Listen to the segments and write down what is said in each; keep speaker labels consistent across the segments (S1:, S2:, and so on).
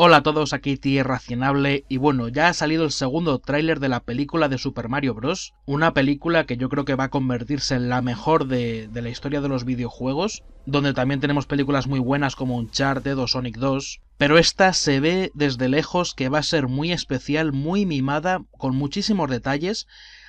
S1: Hola a todos, aquí Tierra y bueno, ya ha salido el segundo tráiler de la película de Super Mario Bros. Una película que yo creo que va a convertirse en la mejor de, de la historia de los videojuegos, donde también tenemos películas muy buenas como Uncharted o Sonic 2, pero esta se ve desde lejos que va a ser muy especial, muy mimada, con muchísimos detalles,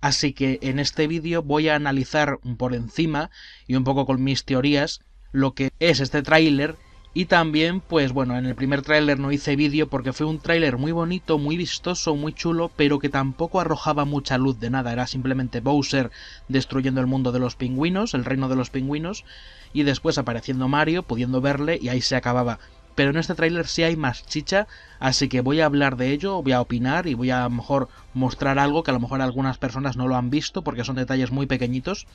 S1: así que en este vídeo voy a analizar por encima y un poco con mis teorías lo que es este tráiler y también, pues bueno, en el primer tráiler no hice vídeo porque fue un tráiler muy bonito, muy vistoso, muy chulo, pero que tampoco arrojaba mucha luz de nada. Era simplemente Bowser destruyendo el mundo de los pingüinos, el reino de los pingüinos, y después apareciendo Mario, pudiendo verle, y ahí se acababa. Pero en este tráiler sí hay más chicha, así que voy a hablar de ello, voy a opinar y voy a, mejor mostrar algo que a lo mejor algunas personas no lo han visto porque son detalles muy pequeñitos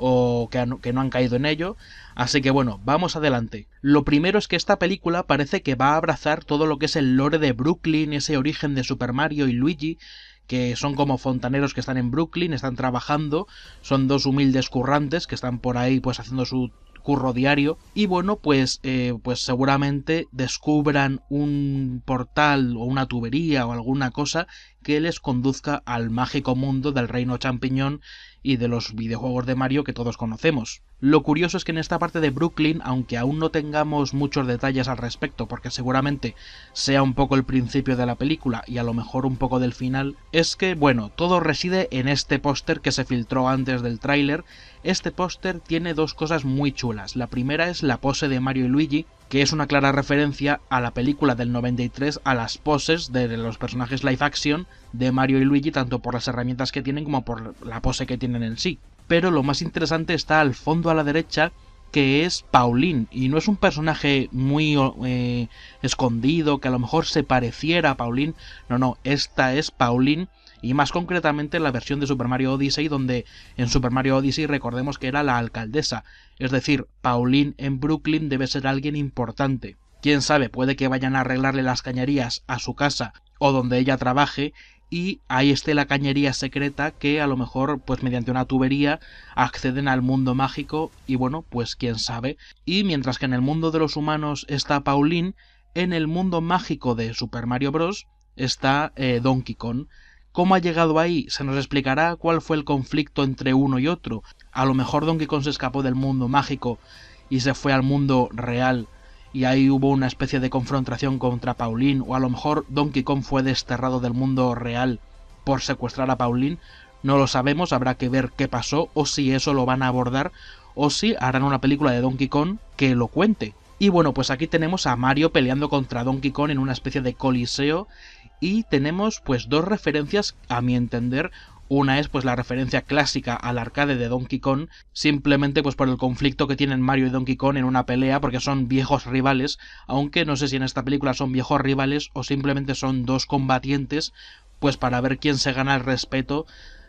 S1: o que, que no han caído en ello. Así que bueno, vamos adelante. Lo primero es que esta película parece que va a abrazar todo lo que es el lore de Brooklyn, ese origen de Super Mario y Luigi, que son como fontaneros que están en Brooklyn, están trabajando, son dos humildes currantes que están por ahí pues haciendo su curro diario y bueno pues eh, pues seguramente descubran un portal o una tubería o alguna cosa que les conduzca al mágico mundo del reino champiñón y de los videojuegos de Mario que todos conocemos. Lo curioso es que en esta parte de Brooklyn, aunque aún no tengamos muchos detalles al respecto, porque seguramente sea un poco el principio de la película y a lo mejor un poco del final, es que, bueno, todo reside en este póster que se filtró antes del tráiler. Este póster tiene dos cosas muy chulas. La primera es la pose de Mario y Luigi, que es una clara referencia a la película del 93 a las poses de los personajes live action de Mario y Luigi, tanto por las herramientas que tienen como por la pose que tienen en sí. Pero lo más interesante está al fondo a la derecha, que es Pauline, y no es un personaje muy eh, escondido, que a lo mejor se pareciera a Pauline, no, no, esta es Pauline y más concretamente la versión de Super Mario Odyssey donde en Super Mario Odyssey recordemos que era la alcaldesa, es decir, Pauline en Brooklyn debe ser alguien importante. Quién sabe, puede que vayan a arreglarle las cañerías a su casa o donde ella trabaje y ahí esté la cañería secreta que a lo mejor pues mediante una tubería acceden al mundo mágico y bueno pues quién sabe y mientras que en el mundo de los humanos está Pauline en el mundo mágico de Super Mario Bros está eh, Donkey Kong cómo ha llegado ahí, se nos explicará cuál fue el conflicto entre uno y otro. A lo mejor Donkey Kong se escapó del mundo mágico y se fue al mundo real y ahí hubo una especie de confrontación contra Pauline, o a lo mejor Donkey Kong fue desterrado del mundo real por secuestrar a Pauline, no lo sabemos, habrá que ver qué pasó, o si eso lo van a abordar, o si harán una película de Donkey Kong que lo cuente. Y bueno, pues aquí tenemos a Mario peleando contra Donkey Kong en una especie de coliseo y tenemos pues dos referencias a mi entender una es pues la referencia clásica al arcade de Donkey Kong, simplemente pues por el conflicto que tienen Mario y Donkey Kong en una pelea porque son viejos rivales, aunque no sé si en esta película son viejos rivales o simplemente son dos combatientes, pues para ver quién se gana el respeto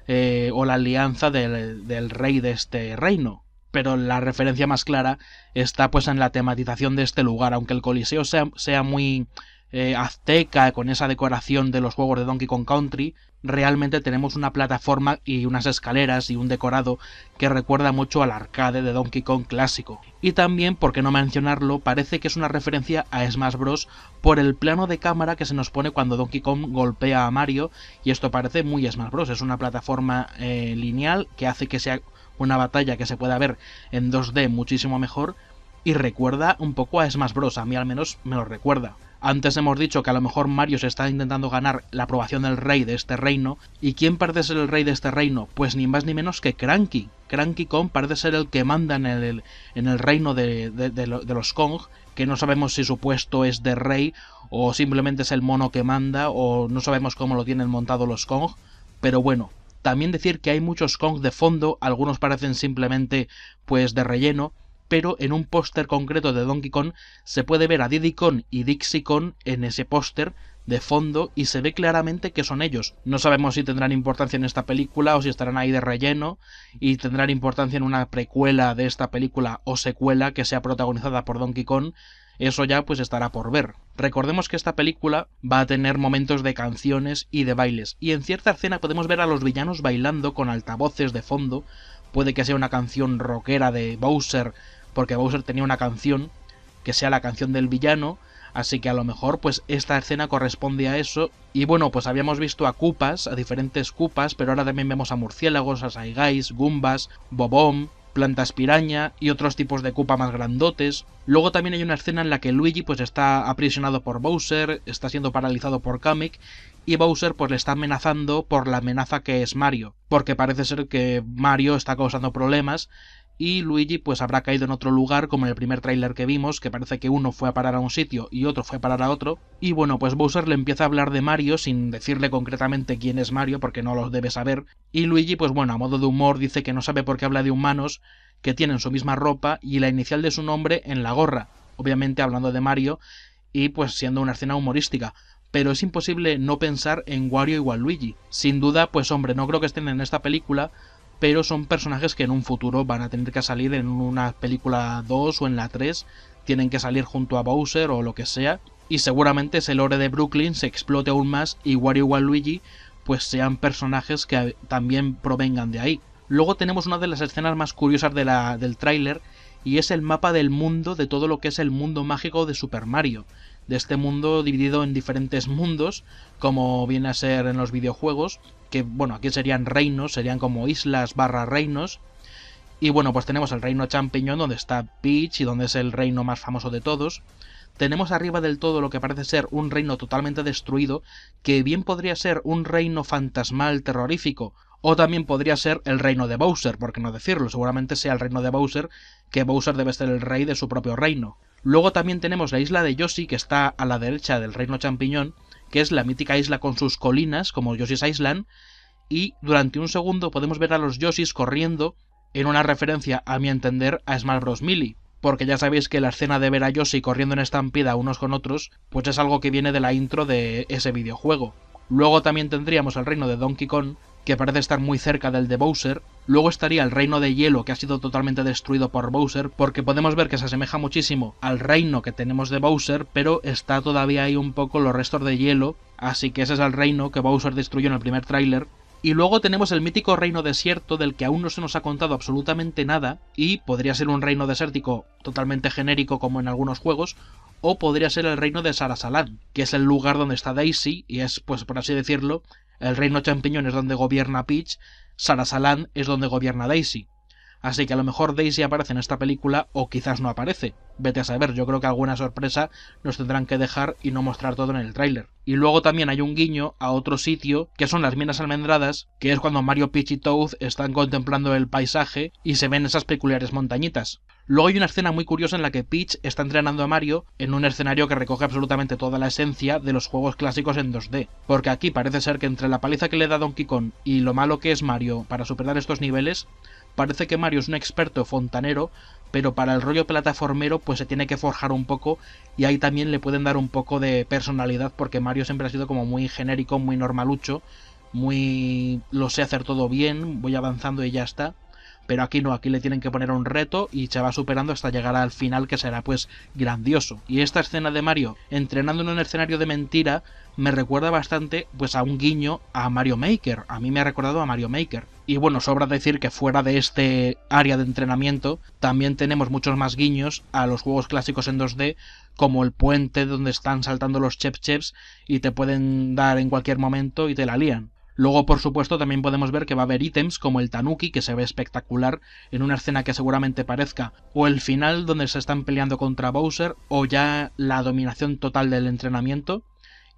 S1: eh, o la alianza del, rey de este reino. Pero la referencia más clara está pues en la tematización de este lugar, aunque el Coliseo sea, sea muy eh, azteca, con esa decoración de los juegos de Donkey Kong Country, realmente tenemos una plataforma y unas escaleras y un decorado que recuerda mucho al arcade de Donkey Kong clásico. Y también, por qué no mencionarlo, parece que es una referencia a Smash Bros. por el plano de cámara que se nos pone cuando Donkey Kong golpea a Mario, y esto parece muy Smash Bros. Es una plataforma eh, lineal que hace que sea una batalla que se pueda ver en 2D muchísimo mejor, y recuerda un poco a Smash Bros. A mí al menos me lo recuerda. Antes hemos dicho que a lo mejor Mario se está intentando ganar la aprobación del rey de este reino. ¿Y quién parece ser el rey de este reino? Pues ni más ni menos que Cranky. Cranky Kong parece ser el que manda en el, en el reino de, de los Kong, que no sabemos si su puesto es de rey o simplemente es el mono que manda o no sabemos cómo lo tienen montado los Kong. Pero bueno, también decir que hay muchos Kong de fondo, algunos parecen simplemente pues de relleno, pero en un póster concreto de Donkey Kong se puede ver a Diddy Kong y Dixie Kong en ese póster de fondo y se ve claramente que son ellos. No sabemos si tendrán importancia en esta película o si estarán ahí de relleno y tendrán importancia en una precuela de esta película o secuela que sea protagonizada por Donkey Kong. Eso ya pues estará por ver. Recordemos que esta película va a tener momentos de canciones y de bailes, y en cierta escena podemos ver a los villanos bailando con altavoces de fondo, puede que sea una canción rockera de Bowser porque Bowser tenía una canción que sea la canción del villano, así que a lo mejor pues esta escena corresponde a eso. Y bueno, pues habíamos visto a Cupas, a diferentes Cupas, pero ahora también vemos a murciélagos, a Saigais, Gumbas, Bobom, plantas piraña y otros tipos de cupa más grandotes. Luego también hay una escena en la que Luigi pues está aprisionado por Bowser, está siendo paralizado por Kamek y Bowser pues le está amenazando por la amenaza que es Mario, porque parece ser que Mario está causando problemas y Luigi pues habrá caído en otro lugar como en el primer tráiler que vimos, que parece que uno fue a parar a un sitio y otro fue a parar a otro, y bueno pues Bowser le empieza a hablar de Mario sin decirle concretamente quién es Mario porque no lo debe saber, y Luigi pues bueno a modo de humor dice que no sabe por qué habla de humanos, que tienen su misma ropa y la inicial de su nombre en la gorra, obviamente hablando de Mario y pues siendo una escena humorística, pero es imposible no pensar en Wario igual Luigi... Sin duda, pues hombre, no creo que estén en esta película, pero son personajes que en un futuro van a tener que salir en una película 2 o en la 3, tienen que salir junto a Bowser o lo que sea, y seguramente ese lore de Brooklyn se explote aún más y Wario Waluigi pues sean personajes que también provengan de ahí. Luego tenemos una de las escenas más curiosas de la, del tráiler y es el mapa del mundo de todo lo que es el mundo mágico de Super Mario, de este mundo dividido en diferentes mundos, como viene a ser en los videojuegos, que bueno, aquí serían reinos, serían como islas barra reinos. Y bueno, pues tenemos el reino champiñón donde está Peach y donde es el reino más famoso de todos. Tenemos arriba del todo lo que parece ser un reino totalmente destruido, que bien podría ser un reino fantasmal terrorífico, o también podría ser el reino de Bowser, por qué no decirlo, seguramente sea el reino de Bowser, que Bowser debe ser el rey de su propio reino. Luego también tenemos la isla de Yoshi, que está a la derecha del reino champiñón, que es la mítica isla con sus colinas, como Yoshi's Island, y durante un segundo podemos ver a los Yoshis corriendo en una referencia, a mi entender, a Smash Bros. Melee, porque ya sabéis que la escena de ver a Yoshi corriendo en estampida unos con otros, pues es algo que viene de la intro de ese videojuego. Luego también tendríamos el reino de Donkey Kong, que parece estar muy cerca del de Bowser. Luego estaría el reino de hielo que ha sido totalmente destruido por Bowser, porque podemos ver que se asemeja muchísimo al reino que tenemos de Bowser, pero está todavía ahí un poco los restos de hielo, así que ese es el reino que Bowser destruyó en el primer tráiler. Y luego tenemos el mítico reino desierto del que aún no se nos ha contado absolutamente nada, y podría ser un reino desértico totalmente genérico como en algunos juegos, o podría ser el reino de Sarasalan, que es el lugar donde está Daisy, y es, pues por así decirlo, el reino champiñón es donde gobierna Peach, Sarasaland es donde gobierna Daisy. Así que a lo mejor Daisy aparece en esta película o quizás no aparece. Vete a saber, yo creo que alguna sorpresa nos tendrán que dejar y no mostrar todo en el tráiler. Y luego también hay un guiño a otro sitio, que son las minas almendradas, que es cuando Mario, Peach y Toad están contemplando el paisaje y se ven esas peculiares montañitas. Luego hay una escena muy curiosa en la que Peach está entrenando a Mario en un escenario que recoge absolutamente toda la esencia de los juegos clásicos en 2D, porque aquí parece ser que entre la paliza que le da Donkey Kong y lo malo que es Mario para superar estos niveles, parece que Mario es un experto fontanero, pero para el rollo plataformero pues se tiene que forjar un poco y ahí también le pueden dar un poco de personalidad porque Mario siempre ha sido como muy genérico, muy normalucho, muy lo sé hacer todo bien, voy avanzando y ya está. Pero aquí no, aquí le tienen que poner un reto y se va superando hasta llegar al final que será pues grandioso. Y esta escena de Mario entrenando en un escenario de mentira me recuerda bastante pues a un guiño a Mario Maker. A mí me ha recordado a Mario Maker y bueno, sobra decir que fuera de este área de entrenamiento también tenemos muchos más guiños a los juegos clásicos en 2D, como el puente donde están saltando los chep cheps y te pueden dar en cualquier momento y te la lían. Luego, por supuesto, también podemos ver que va a haber ítems como el Tanuki, que se ve espectacular en una escena que seguramente parezca, o el final donde se están peleando contra Bowser, o ya la dominación total del entrenamiento,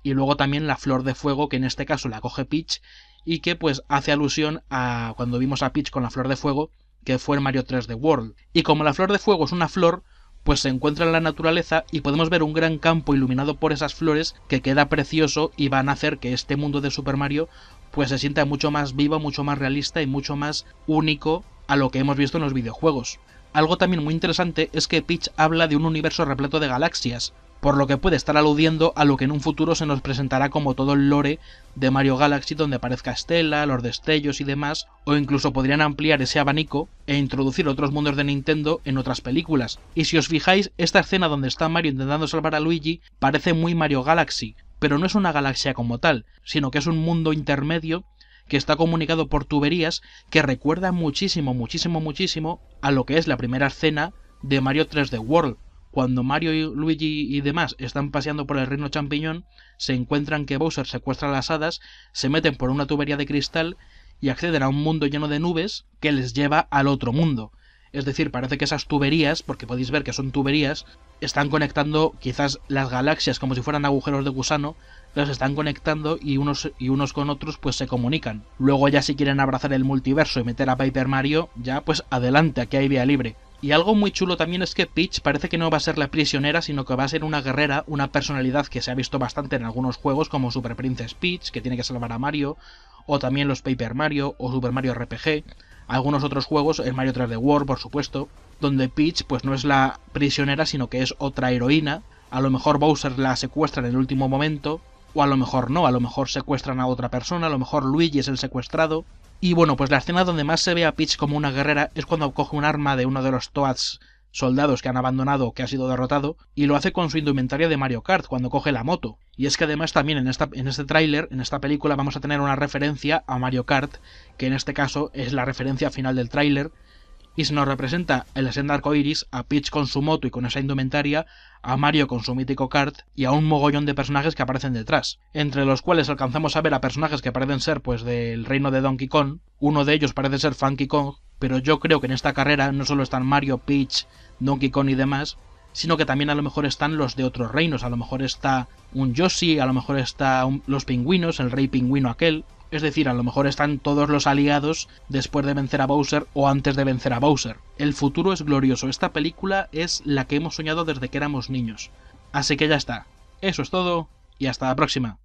S1: y luego también la flor de fuego, que en este caso la coge Peach, y que pues hace alusión a cuando vimos a Peach con la flor de fuego, que fue en Mario 3 de World. Y como la flor de fuego es una flor, pues se encuentra en la naturaleza y podemos ver un gran campo iluminado por esas flores que queda precioso y van a hacer que este mundo de Super Mario pues se sienta mucho más vivo, mucho más realista y mucho más único a lo que hemos visto en los videojuegos. Algo también muy interesante es que Peach habla de un universo repleto de galaxias, por lo que puede estar aludiendo a lo que en un futuro se nos presentará como todo el lore de Mario Galaxy donde aparezca Estela, los destellos y demás, o incluso podrían ampliar ese abanico e introducir otros mundos de Nintendo en otras películas. Y si os fijáis, esta escena donde está Mario intentando salvar a Luigi parece muy Mario Galaxy, pero no es una galaxia como tal, sino que es un mundo intermedio que está comunicado por tuberías que recuerda muchísimo, muchísimo, muchísimo a lo que es la primera escena de Mario 3D World, cuando Mario, y Luigi y demás están paseando por el reino champiñón, se encuentran que Bowser secuestra a las hadas, se meten por una tubería de cristal y acceden a un mundo lleno de nubes que les lleva al otro mundo. Es decir, parece que esas tuberías, porque podéis ver que son tuberías, están conectando quizás las galaxias como si fueran agujeros de gusano, Las están conectando y unos, y unos con otros pues se comunican. Luego ya si quieren abrazar el multiverso y meter a Paper Mario, ya pues adelante, aquí hay vía libre. Y algo muy chulo también es que Peach parece que no va a ser la prisionera, sino que va a ser una guerrera, una personalidad que se ha visto bastante en algunos juegos como Super Princess Peach, que tiene que salvar a Mario, o también los Paper Mario o Super Mario RPG, algunos otros juegos, el Mario 3D World, por supuesto, donde Peach pues no es la prisionera, sino que es otra heroína. A lo mejor Bowser la secuestra en el último momento, o a lo mejor no, a lo mejor secuestran a otra persona, a lo mejor Luigi es el secuestrado. Y bueno, pues la escena donde más se ve a Peach como una guerrera es cuando coge un arma de uno de los Toads soldados que han abandonado, que ha sido derrotado, y lo hace con su indumentaria de Mario Kart cuando coge la moto. Y es que además también en, esta, en este tráiler, en esta película, vamos a tener una referencia a Mario Kart, que en este caso es la referencia final del tráiler, y se nos representa el la senda arcoiris a Peach con su moto y con esa indumentaria, a Mario con su mítico kart y a un mogollón de personajes que aparecen detrás, entre los cuales alcanzamos a ver a personajes que parecen ser pues del reino de Donkey Kong, uno de ellos parece ser Funky Kong, pero yo creo que en esta carrera no solo están Mario, Peach, Donkey Kong y demás, sino que también a lo mejor están los de otros reinos, a lo mejor está un Yoshi, a lo mejor está los pingüinos, el rey pingüino aquel, es decir, a lo mejor están todos los aliados después de vencer a Bowser o antes de vencer a Bowser. El futuro es glorioso. Esta película es la que hemos soñado desde que éramos niños. Así que ya está. Eso es todo y hasta la próxima.